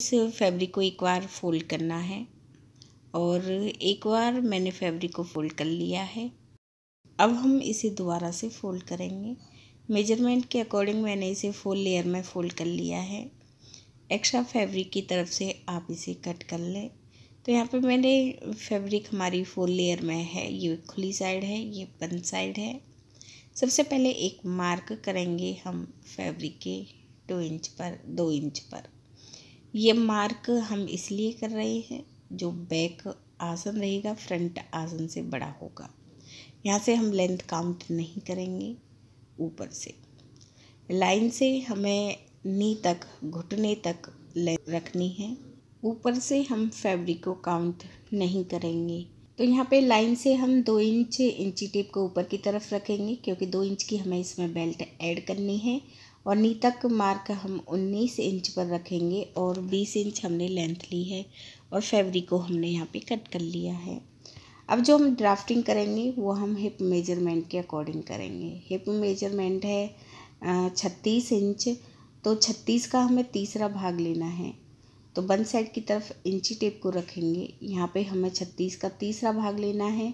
इस फैब्रिक को एक बार फोल्ड करना है और एक बार मैंने फैब्रिक को फोल्ड कर लिया है अब हम इसे दोबारा से फोल्ड करेंगे मेजरमेंट के अकॉर्डिंग मैंने इसे फोल लेयर में फोल्ड कर लिया है एक्स्ट्रा फैब्रिक की तरफ से आप इसे कट कर लें तो यहाँ पे मैंने फैब्रिक हमारी फोर लेयर में है ये खुली साइड है ये बंद साइड है सबसे पहले एक मार्क करेंगे हम फैब्रिक के टू इंच पर दो इंच पर ये मार्क हम इसलिए कर रहे हैं जो बैक आसन रहेगा फ्रंट आसन से बड़ा होगा यहाँ से हम लेंथ काउंट नहीं करेंगे ऊपर से लाइन से हमें नी तक घुटने तक लेंथ रखनी है ऊपर से हम फैब्रिक को काउंट नहीं करेंगे तो यहाँ पे लाइन से हम दो इंच इंची टेप को ऊपर की तरफ रखेंगे क्योंकि दो इंच की हमें इसमें बेल्ट ऐड करनी है और नीता का मार्क हम 19 इंच पर रखेंगे और 20 इंच हमने लेंथ ली है और फैब्रिक को हमने यहाँ पे कट कर लिया है अब जो हम ड्राफ्टिंग करेंगे वो हम हिप मेजरमेंट के अकॉर्डिंग करेंगे हिप मेजरमेंट है छत्तीस इंच तो छत्तीस का हमें तीसरा भाग लेना है तो वन साइड की तरफ इंची टेप को रखेंगे यहाँ पे हमें छत्तीस का तीसरा भाग लेना है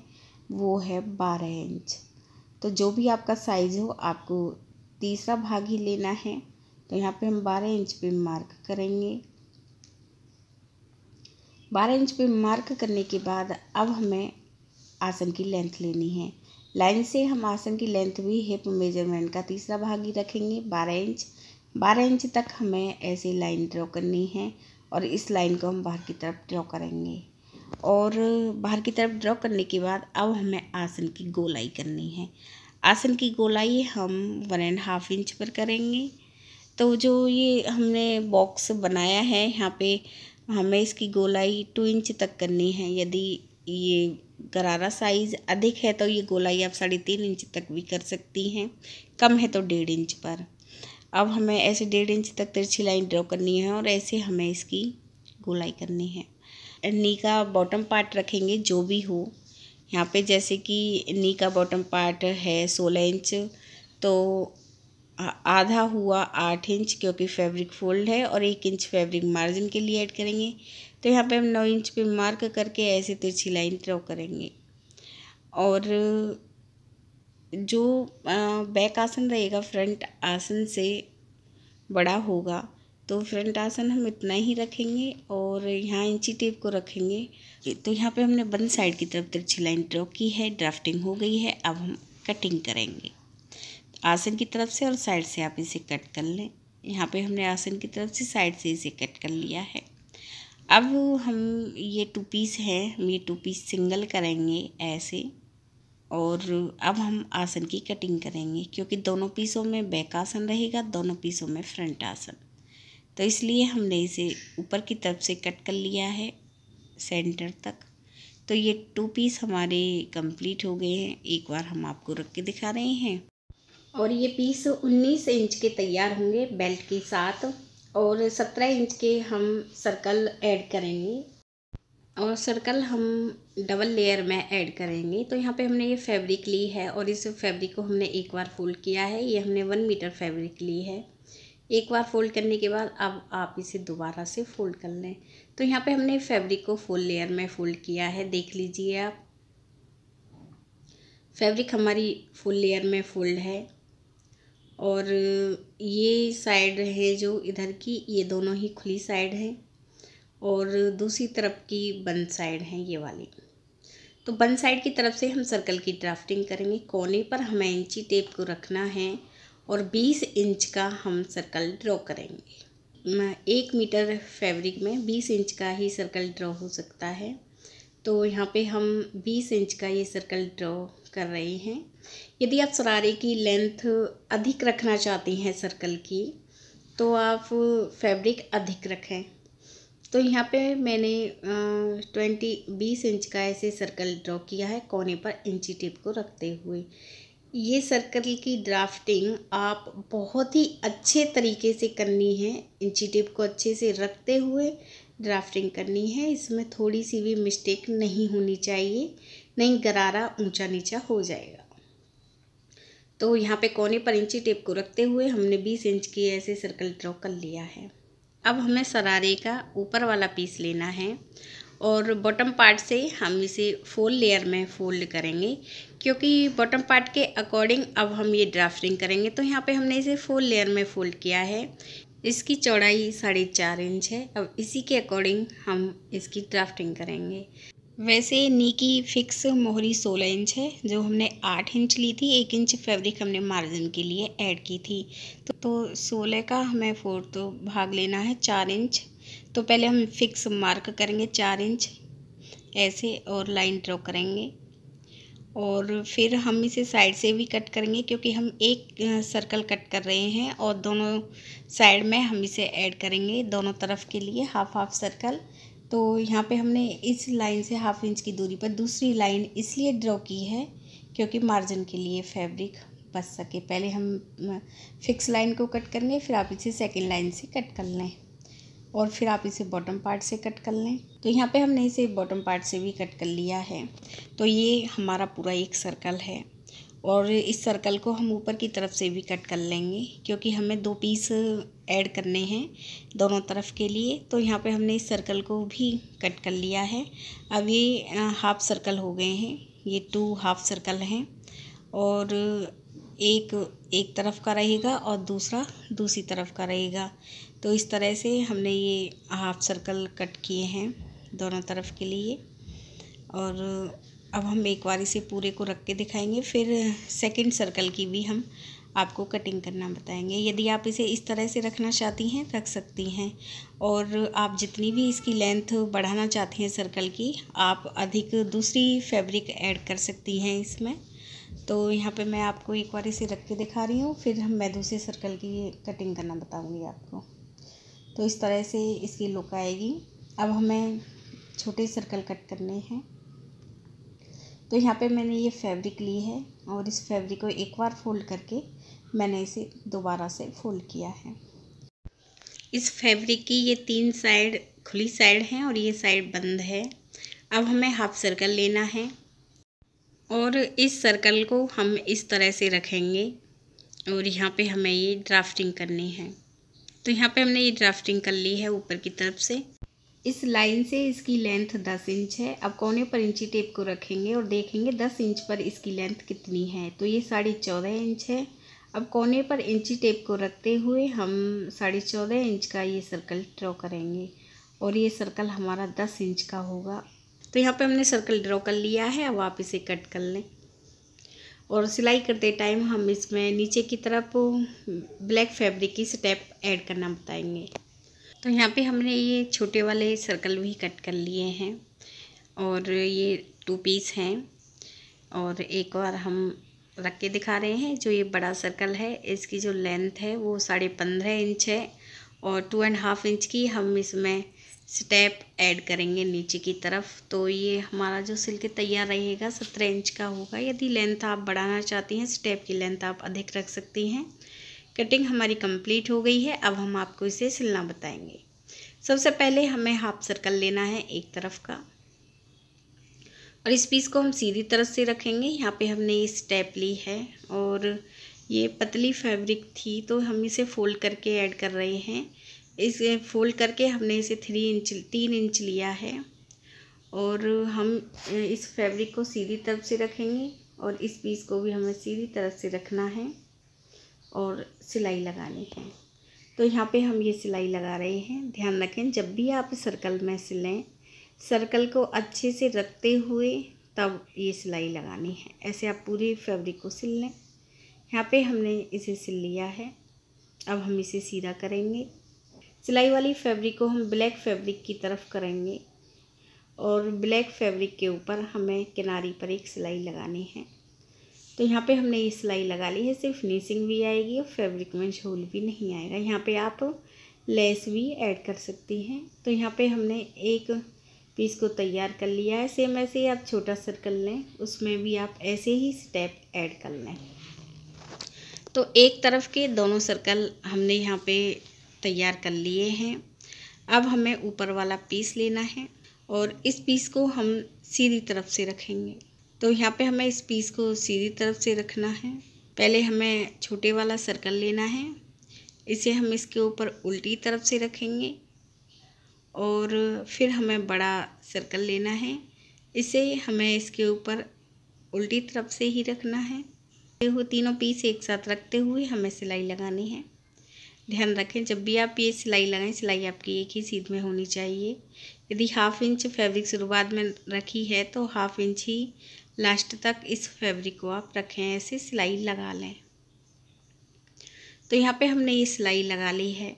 वो है बारह इंच तो जो भी आपका साइज़ हो आपको तीसरा भाग ही लेना है तो यहाँ पे हम 12 इंच पे मार्क करेंगे 12 इंच पे मार्क करने के बाद अब हमें आसन की लेंथ लेनी है लाइन से हम आसन की लेंथ भी हिप मेजरमेंट का तीसरा भाग ही रखेंगे 12 इंच 12 इंच तक हमें ऐसे लाइन ड्रॉ करनी है और इस लाइन को हम बाहर की तरफ ड्रॉ करेंगे और बाहर की तरफ ड्रॉ करने के बाद अब हमें आसन की गोलाई करनी है आसन की गोलाई हम वन एंड हाफ इंच पर करेंगे तो जो ये हमने बॉक्स बनाया है यहाँ पे हमें इसकी गोलाई टू इंच तक करनी है यदि ये गरारा साइज़ अधिक है तो ये गोलाई आप साढ़े तीन इंच तक भी कर सकती हैं कम है तो डेढ़ इंच पर अब हमें ऐसे डेढ़ इंच तक तिरछी लाइन ड्रॉ करनी है और ऐसे हमें इसकी गोलाई करनी है नी का बॉटम पार्ट रखेंगे जो भी हो यहाँ पे जैसे कि नी का बॉटम पार्ट है सोलह इंच तो आधा हुआ आठ इंच क्योंकि फैब्रिक फोल्ड है और एक इंच फैब्रिक मार्जिन के लिए ऐड करेंगे तो यहाँ पे हम नौ इंच पे मार्क करके ऐसे तिरछी लाइन ड्रॉ करेंगे और जो बैक आसन रहेगा फ्रंट आसन से बड़ा होगा तो फ्रंट आसन हम इतना ही रखेंगे और यहाँ इंची टेप को रखेंगे तो यहाँ पे हमने वन साइड की तरफ तिरछी लाइन ड्रॉ की है ड्राफ्टिंग हो गई है अब हम कटिंग करेंगे आसन की तरफ से और साइड से आप इसे कट कर लें यहाँ पे हमने आसन की तरफ से साइड से इसे कट कर लिया है अब हम ये टू पीस हैं हम ये टू पीस सिंगल करेंगे ऐसे और अब हम आसन की कटिंग करेंगे क्योंकि दोनों पीसों में बैक आसन रहेगा दोनों पीसों में फ्रंट आसन तो इसलिए हमने इसे ऊपर की तरफ से कट कर लिया है सेंटर तक तो ये टू पीस हमारे कंप्लीट हो गए हैं एक बार हम आपको रख के दिखा रहे हैं और ये पीस 19 इंच के तैयार होंगे बेल्ट के साथ और 17 इंच के हम सर्कल ऐड करेंगे और सर्कल हम डबल लेयर में ऐड करेंगे तो यहाँ पे हमने ये फैब्रिक ली है और इस फैब्रिक को हमने एक बार फोल्ड किया है ये हमने वन मीटर फैब्रिक ली है एक बार फोल्ड करने के बाद अब आप इसे दोबारा से फोल्ड कर लें तो यहाँ पे हमने फैब्रिक को फुल लेयर में फोल्ड किया है देख लीजिए आप फैब्रिक हमारी फुल लेयर में फोल्ड है और ये साइड है जो इधर की ये दोनों ही खुली साइड हैं और दूसरी तरफ की बंद साइड है ये वाली तो बंद साइड की तरफ से हम सर्कल की ड्राफ्टिंग करेंगे कोने पर हमें इंची टेप को रखना है और 20 इंच का हम सर्कल ड्रॉ करेंगे एक मीटर फैब्रिक में 20 इंच का ही सर्कल ड्रॉ हो सकता है तो यहाँ पे हम 20 इंच का ये सर्कल ड्रॉ कर रहे हैं यदि आप सरारे की लेंथ अधिक रखना चाहती हैं सर्कल की तो आप फैब्रिक अधिक रखें तो यहाँ पे मैंने ट्वेंटी बीस इंच का ऐसे सर्कल ड्रॉ किया है कोने पर इंची टिप को रखते हुए ये सर्कल की ड्राफ्टिंग आप बहुत ही अच्छे तरीके से करनी है इंची टिप को अच्छे से रखते हुए ड्राफ्टिंग करनी है इसमें थोड़ी सी भी मिस्टेक नहीं होनी चाहिए नहीं गरारा ऊंचा नीचा हो जाएगा तो यहाँ पे कोने पर इंची टेप को रखते हुए हमने 20 इंच की ऐसे सर्कल ड्रॉ कर लिया है अब हमें सरारे का ऊपर वाला पीस लेना है और बॉटम पार्ट से हम इसे फोल्ड लेयर में फोल्ड करेंगे क्योंकि बॉटम पार्ट के अकॉर्डिंग अब हम ये ड्राफ्टिंग करेंगे तो यहाँ पे हमने इसे फोर लेयर में फोल्ड किया है इसकी चौड़ाई साढ़े चार इंच है अब इसी के अकॉर्डिंग हम इसकी ड्राफ्टिंग करेंगे वैसे नी की फिक्स मोहरी सोलह इंच है जो हमने आठ इंच ली थी एक इंच फैब्रिक हमने मार्जिन के लिए ऐड की थी तो, तो सोलह का हमें फोर्थ तो भाग लेना है चार इंच तो पहले हम फिक्स मार्क करेंगे चार इंच ऐसे और लाइन ड्रॉ करेंगे और फिर हम इसे साइड से भी कट करेंगे क्योंकि हम एक सर्कल कट कर रहे हैं और दोनों साइड में हम इसे ऐड करेंगे दोनों तरफ के लिए हाफ हाफ सर्कल तो यहाँ पे हमने इस लाइन से हाफ इंच की दूरी पर दूसरी लाइन इसलिए ड्रॉ की है क्योंकि मार्जिन के लिए फैब्रिक बच सके पहले हम फिक्स लाइन को कट करेंगे फिर आप इसे सेकेंड लाइन से कट कर लें और फिर आप इसे बॉटम पार्ट से कट कर लें तो यहाँ पे हमने इसे बॉटम पार्ट से भी कट कर लिया है तो ये हमारा पूरा एक सर्कल है और इस सर्कल को हम ऊपर की तरफ से भी कट कर लेंगे क्योंकि हमें दो पीस ऐड करने हैं दोनों तरफ के लिए तो यहाँ पे हमने इस सर्कल को भी कट कर लिया है अब ये हाफ सर्कल हो गए हैं ये टू हाफ सर्कल हैं और एक एक तरफ का रहेगा और दूसरा दूसरी तरफ का रहेगा तो इस तरह से हमने ये हाफ सर्कल कट किए हैं दोनों तरफ के लिए और अब हम एक बार इसे पूरे को रख के दिखाएंगे फिर सेकंड सर्कल की भी हम आपको कटिंग करना बताएंगे यदि आप इसे इस तरह से रखना चाहती हैं रख सकती हैं और आप जितनी भी इसकी लेंथ बढ़ाना चाहती हैं सर्कल की आप अधिक दूसरी फैब्रिक ऐड कर सकती हैं इसमें तो यहाँ पे मैं आपको एक बार इसे रख के दिखा रही हूँ फिर हम मैं दूसरे सर्कल की कटिंग करना बताऊँगी आपको तो इस तरह से इसकी लुक आएगी अब हमें छोटे सर्कल कट करने हैं तो यहाँ पे मैंने ये फैब्रिक ली है और इस फैब्रिक को एक बार फोल्ड करके मैंने इसे दोबारा से फोल्ड किया है इस फैब्रिक की ये तीन साइड खुली साइड हैं और ये साइड बंद है अब हमें हाफ सर्कल लेना है और इस सर्कल को हम इस तरह से रखेंगे और यहाँ पे हमें ये ड्राफ्टिंग करनी है तो यहाँ पे हमने ये ड्राफ्टिंग कर ली है ऊपर की तरफ से इस लाइन से इसकी लेंथ दस इंच है अब कोने पर इंची टेप को रखेंगे और देखेंगे दस इंच पर इसकी लेंथ कितनी है तो ये साढ़े चौदह इंच है अब कोने पर इंची टेप को रखते हुए हम साढ़े चौदह इंच का ये सर्कल ड्रॉ करेंगे और ये सर्कल हमारा दस इंच का होगा तो यहाँ पे हमने सर्कल ड्रॉ कर लिया है अब आप इसे कट कर लें और सिलाई करते टाइम हम इसमें नीचे की तरफ ब्लैक फैब्रिक की स्टेप ऐड करना बताएंगे तो यहाँ पे हमने ये छोटे वाले सर्कल भी कट कर लिए हैं और ये टू पीस हैं और एक बार हम रख के दिखा रहे हैं जो ये बड़ा सर्कल है इसकी जो लेंथ है वो साढ़े पंद्रह इंच है और टू एंड हाफ इंच की हम इसमें स्टेप ऐड करेंगे नीचे की तरफ तो ये हमारा जो सिल्क तैयार रहेगा सत्रह इंच का होगा यदि लेंथ आप बढ़ाना चाहती हैं स्टेप की लेंथ आप अधिक रख सकती हैं कटिंग हमारी कंप्लीट हो गई है अब हम आपको इसे सिलना बताएंगे सबसे पहले हमें हाफ सर्कल लेना है एक तरफ का और इस पीस को हम सीधी तरफ से रखेंगे यहाँ पे हमने ये स्टेप ली है और ये पतली फैब्रिक थी तो हम इसे फोल्ड करके ऐड कर रहे हैं इसे फोल्ड करके हमने इसे थ्री इंच तीन इंच लिया है और हम इस फैब्रिक को सीधी तरफ से रखेंगे और इस पीस को भी हमें सीधी तरफ से रखना है और सिलाई लगानी है तो यहाँ पे हम ये सिलाई लगा रहे हैं ध्यान रखें जब भी आप सर्कल में सिलें सर्कल को अच्छे से रखते हुए तब ये सिलाई लगानी है ऐसे आप पूरी फैब्रिक को सिल लें यहाँ पे हमने इसे सिल लिया है अब हम इसे सीधा करेंगे सिलाई वाली फैब्रिक को हम ब्लैक फैब्रिक की तरफ करेंगे और ब्लैक फैब्रिक के ऊपर हमें किनारी पर एक सिलाई लगानी है तो यहाँ पे हमने ये सिलाई लगा ली है सिर्फ फिनिशिंग भी आएगी और फैब्रिक में झोल भी नहीं आएगा यहाँ पे आप लेस भी ऐड कर सकती हैं तो यहाँ पे हमने एक पीस को तैयार कर लिया है सेम ऐसे ही आप छोटा सर्कल लें उसमें भी आप ऐसे ही स्टेप ऐड कर लें तो एक तरफ के दोनों सर्कल हमने यहाँ पे तैयार कर लिए हैं अब हमें ऊपर वाला पीस लेना है और इस पीस को हम सीधी तरफ से रखेंगे तो यहाँ पे हमें इस पीस को सीधी तरफ से रखना है पहले हमें छोटे वाला सर्कल लेना है इसे हम इसके ऊपर उल्टी तरफ से रखेंगे और फिर हमें बड़ा सर्कल लेना है इसे हमें इसके ऊपर उल्टी तरफ से ही रखना है तीनों पीस एक साथ रखते हुए हमें सिलाई लगानी है ध्यान रखें जब भी आप ये सिलाई लगाएं सिलाई आपकी एक ही सीध में होनी चाहिए यदि हाफ इंच फैब्रिक शुरुआत में रखी है तो हाफ इंच ही लास्ट तक इस फैब्रिक को आप रखें ऐसे सिलाई लगा लें तो यहाँ पे हमने ये सिलाई लगा ली है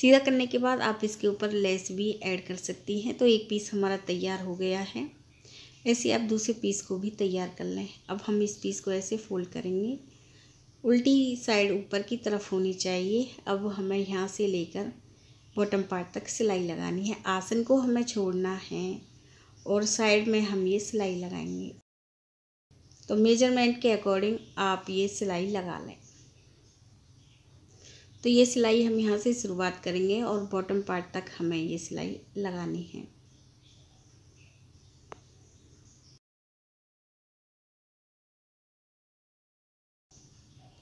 सीधा करने के बाद आप इसके ऊपर लेस भी ऐड कर सकती हैं तो एक पीस हमारा तैयार हो गया है ऐसे आप दूसरे पीस को भी तैयार कर लें अब हम इस पीस को ऐसे फोल्ड करेंगे उल्टी साइड ऊपर की तरफ होनी चाहिए अब हमें यहाँ से लेकर बॉटम पार्ट तक सिलाई लगानी है आसन को हमें छोड़ना है और साइड में हम ये सिलाई लगाएंगे तो मेजरमेंट के अकॉर्डिंग आप ये सिलाई लगा लें तो ये सिलाई हम यहाँ से शुरुआत करेंगे और बॉटम पार्ट तक हमें ये सिलाई लगानी है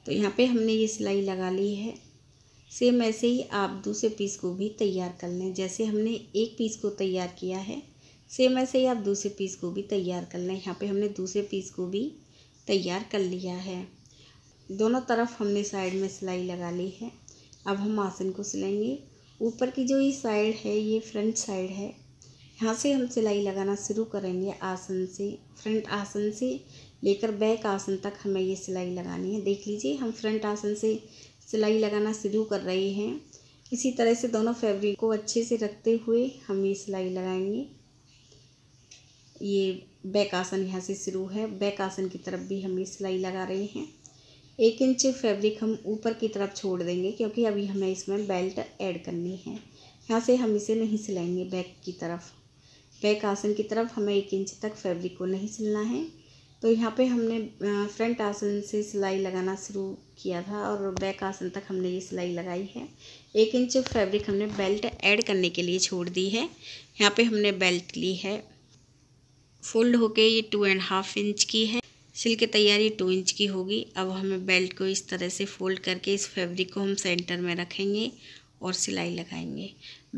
तो यहाँ पे हमने ये सिलाई लगा ली है सेम ऐसे ही आप दूसरे पीस को भी तैयार कर लें जैसे हमने एक पीस को तैयार किया है सेम ऐसे ही आप दूसरे पीस को भी तैयार कर लें यहाँ पे हमने दूसरे पीस को भी तैयार कर लिया है दोनों तरफ हमने साइड में सिलाई लगा ली है अब हम आसन को सिलेंगे ऊपर की जो ये साइड है ये फ्रंट साइड है यहाँ से हम सिलाई लगाना शुरू करेंगे आसन से फ्रंट आसन से लेकर बैक आसन तक हमें ये सिलाई लगानी है देख लीजिए हम फ्रंट आसन से सिलाई लगाना शुरू कर रहे हैं इसी तरह से दोनों फैब्रिक को अच्छे से रखते हुए हम ये सिलाई लगाएंगे ये बैक आसन यहाँ से शुरू है बैक आसन की तरफ भी हम ये सिलाई लगा रहे हैं एक इंच फैब्रिक हम ऊपर की तरफ छोड़ देंगे क्योंकि अभी हमें इसमें बेल्ट ऐड करनी है यहाँ से हम इसे नहीं सिलाएंगे बैक की तरफ बैक आसन की तरफ हमें एक इंच तक फैब्रिक को नहीं सिलना है तो यहाँ पे हमने फ्रंट आसन से सिलाई लगाना शुरू किया था और बैक आसन तक हमने ये सिलाई लगाई है एक इंच फैब्रिक हमने बेल्ट ऐड करने के लिए छोड़ दी है यहाँ पे हमने बेल्ट ली है फोल्ड होके ये टू एंड हाफ इंच की है सिल के तैयारी टू इंच की होगी अब हमें बेल्ट को इस तरह से फोल्ड करके इस फैब्रिक को हम सेंटर में रखेंगे और सिलाई लगाएंगे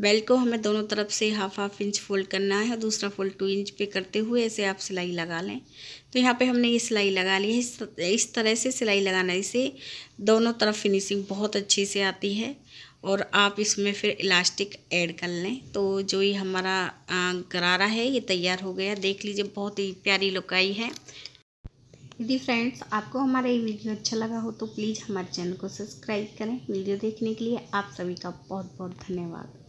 बेल्ट को हमें दोनों तरफ से हाफ हाफ इंच फोल्ड करना है और दूसरा फोल्ड टू इंच पे करते हुए ऐसे आप सिलाई लगा लें तो यहाँ पे हमने ये सिलाई लगा ली है इस तरह से सिलाई लगाने से दोनों तरफ फिनिशिंग बहुत अच्छी से आती है और आप इसमें फिर इलास्टिक ऐड कर लें तो जो ये हमारा गरारा है ये तैयार हो गया देख लीजिए बहुत ही प्यारी लुक आई है यदि फ्रेंड्स आपको हमारा ये वीडियो अच्छा लगा हो तो प्लीज़ हमारे चैनल को सब्सक्राइब करें वीडियो देखने के लिए आप सभी का बहुत बहुत धन्यवाद